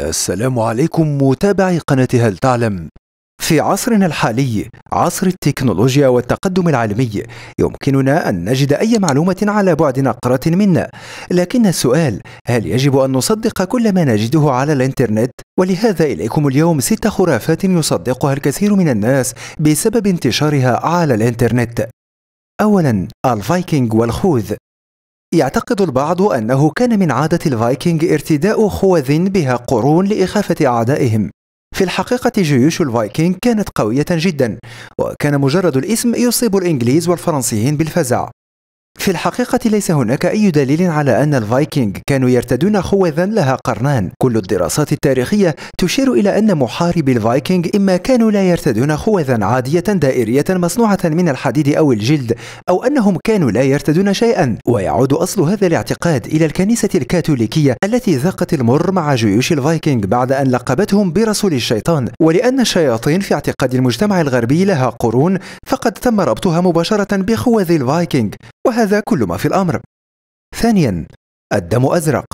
السلام عليكم متابعي قناة هل تعلم في عصرنا الحالي عصر التكنولوجيا والتقدم العلمي يمكننا أن نجد أي معلومة على بعد نقرة منا لكن السؤال هل يجب أن نصدق كل ما نجده على الإنترنت؟ ولهذا إليكم اليوم ست خرافات يصدقها الكثير من الناس بسبب انتشارها على الإنترنت أولا الفايكنج والخوذ يعتقد البعض أنه كان من عادة الفايكنج ارتداء خوذ بها قرون لإخافة أعدائهم في الحقيقة جيوش الفايكنج كانت قوية جدا وكان مجرد الاسم يصيب الإنجليز والفرنسيين بالفزع في الحقيقة ليس هناك أي دليل على أن الفايكنج كانوا يرتدون خوذا لها قرنان كل الدراسات التاريخية تشير إلى أن محاربي الفايكنج إما كانوا لا يرتدون خوذا عادية دائرية مصنوعة من الحديد أو الجلد أو أنهم كانوا لا يرتدون شيئا ويعود أصل هذا الاعتقاد إلى الكنيسة الكاثوليكية التي ذاقت المر مع جيوش الفايكنج بعد أن لقبتهم برسول الشيطان ولأن الشياطين في اعتقاد المجتمع الغربي لها قرون فقد تم ربطها مباشرة بخوذ الفايكنج وهذا كل ما في الأمر ثانيا الدم أزرق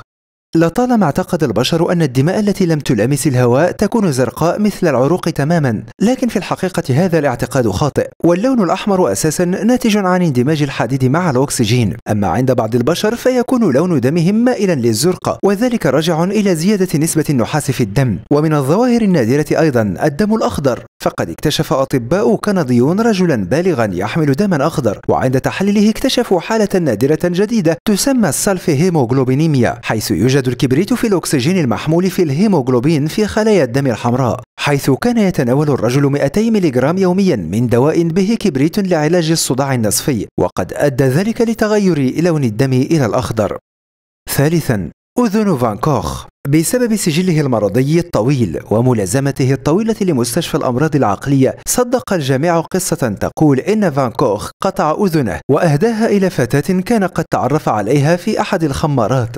لطالما اعتقد البشر أن الدماء التي لم تلامس الهواء تكون زرقاء مثل العروق تماما لكن في الحقيقة هذا الاعتقاد خاطئ واللون الأحمر أساسا ناتج عن اندماج الحديد مع الأكسجين أما عند بعض البشر فيكون لون دمهم مائلا للزرقة وذلك راجع إلى زيادة نسبة النحاس في الدم ومن الظواهر النادرة أيضا الدم الأخضر فقد اكتشف أطباء كنديون رجلا بالغا يحمل دما أخضر وعند تحليله اكتشفوا حالة نادرة جديدة تسمى هيموغلوبينيميا حيث يوجد الكبريت في الأكسجين المحمول في الهيموغلوبين في خلايا الدم الحمراء حيث كان يتناول الرجل 200 ملغرام يوميا من دواء به كبريت لعلاج الصداع النصفي وقد أدى ذلك لتغير لون الدم إلى الأخضر ثالثا أذن فانكوخ بسبب سجله المرضي الطويل وملازمته الطويلة لمستشفى الأمراض العقلية صدق الجميع قصة تقول إن فانكوخ قطع أذنه وأهداها إلى فتاة كان قد تعرف عليها في أحد الخمارات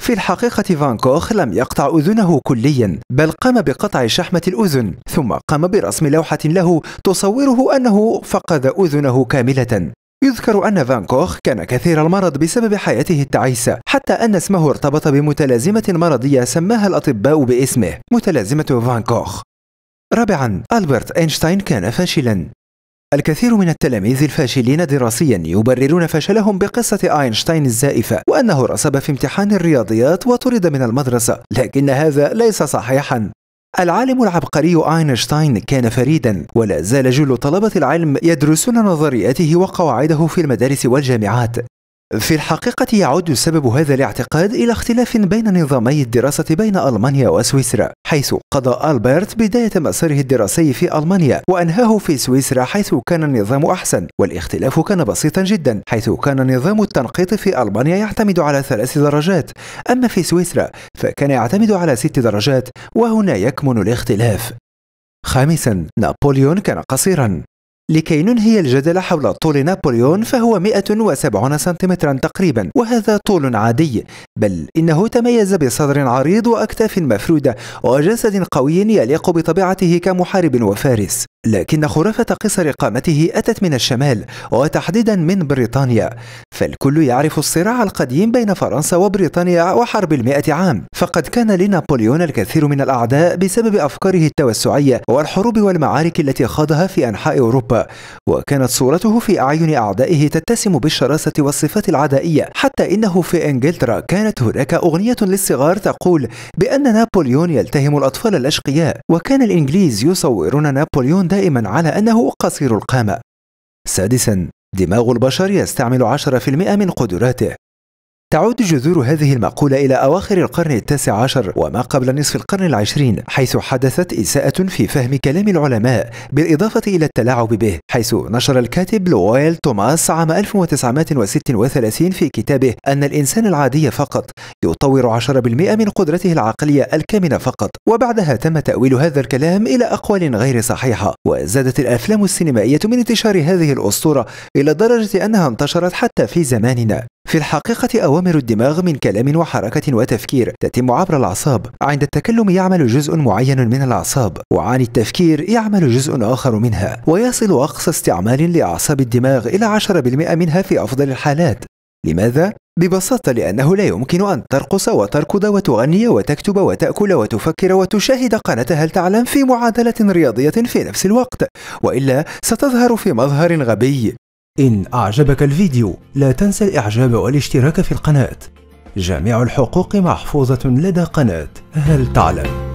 في الحقيقة فانكوخ لم يقطع أذنه كليا بل قام بقطع شحمة الأذن ثم قام برسم لوحة له تصوره أنه فقد أذنه كاملة يذكر أن فان كوخ كان كثير المرض بسبب حياته التعيسة حتى أن اسمه ارتبط بمتلازمة مرضية سماها الأطباء باسمه متلازمة فان كوخ رابعا ألبرت أينشتاين كان فاشلا الكثير من التلاميذ الفاشلين دراسيا يبررون فشلهم بقصة أينشتاين الزائفة وأنه رسب في امتحان الرياضيات وطرد من المدرسة لكن هذا ليس صحيحا العالم العبقري أينشتاين كان فريدا ولا زال جل طلبة العلم يدرسون نظرياته وقواعده في المدارس والجامعات في الحقيقة يعود سبب هذا الاعتقاد إلى اختلاف بين نظامي الدراسة بين ألمانيا وسويسرا حيث قضى ألبرت بداية مساره الدراسي في ألمانيا وأنهاه في سويسرا حيث كان النظام أحسن والاختلاف كان بسيطا جدا حيث كان نظام التنقيط في ألمانيا يعتمد على ثلاث درجات أما في سويسرا فكان يعتمد على ست درجات وهنا يكمن الاختلاف خامسا نابليون كان قصيرا لكي ننهي الجدل حول طول نابليون فهو 170 سنتيمترا تقريبا وهذا طول عادي بل إنه تميز بصدر عريض وأكتاف مفرودة وجسد قوي يليق بطبيعته كمحارب وفارس لكن خرافة قصر قامته أتت من الشمال وتحديدا من بريطانيا فالكل يعرف الصراع القديم بين فرنسا وبريطانيا وحرب المئة عام فقد كان لنابليون الكثير من الأعداء بسبب أفكاره التوسعية والحروب والمعارك التي خاضها في أنحاء أوروبا وكانت صورته في أعين أعدائه تتسم بالشراسة والصفات العدائية حتى إنه في إنجلترا كانت هناك أغنية للصغار تقول بأن نابليون يلتهم الأطفال الأشقياء وكان الإنجليز يصورون نابليون دائما على أنه قصير القامة سادسا دماغ البشر يستعمل 10% من قدراته تعود جذور هذه المقولة إلى أواخر القرن التاسع عشر وما قبل نصف القرن العشرين حيث حدثت إساءة في فهم كلام العلماء بالإضافة إلى التلاعب به حيث نشر الكاتب لويل توماس عام 1936 في كتابه أن الإنسان العادي فقط يطور 10% من قدرته العقلية الكامنة فقط وبعدها تم تأويل هذا الكلام إلى أقوال غير صحيحة وزادت الأفلام السينمائية من انتشار هذه الأسطورة إلى درجة أنها انتشرت حتى في زماننا في الحقيقة أوامر الدماغ من كلام وحركة وتفكير تتم عبر الأعصاب عند التكلم يعمل جزء معين من الأعصاب وعن التفكير يعمل جزء آخر منها ويصل أقصى استعمال لأعصاب الدماغ إلى 10% منها في أفضل الحالات لماذا؟ ببساطة لأنه لا يمكن أن ترقص وتركض وتغني وتكتب وتأكل وتفكر وتشاهد قناة هل تعلم في معادلة رياضية في نفس الوقت، وإلا ستظهر في مظهر غبي. إن أعجبك الفيديو لا تنسى الإعجاب والاشتراك في القناة جميع الحقوق محفوظة لدى قناة هل تعلم؟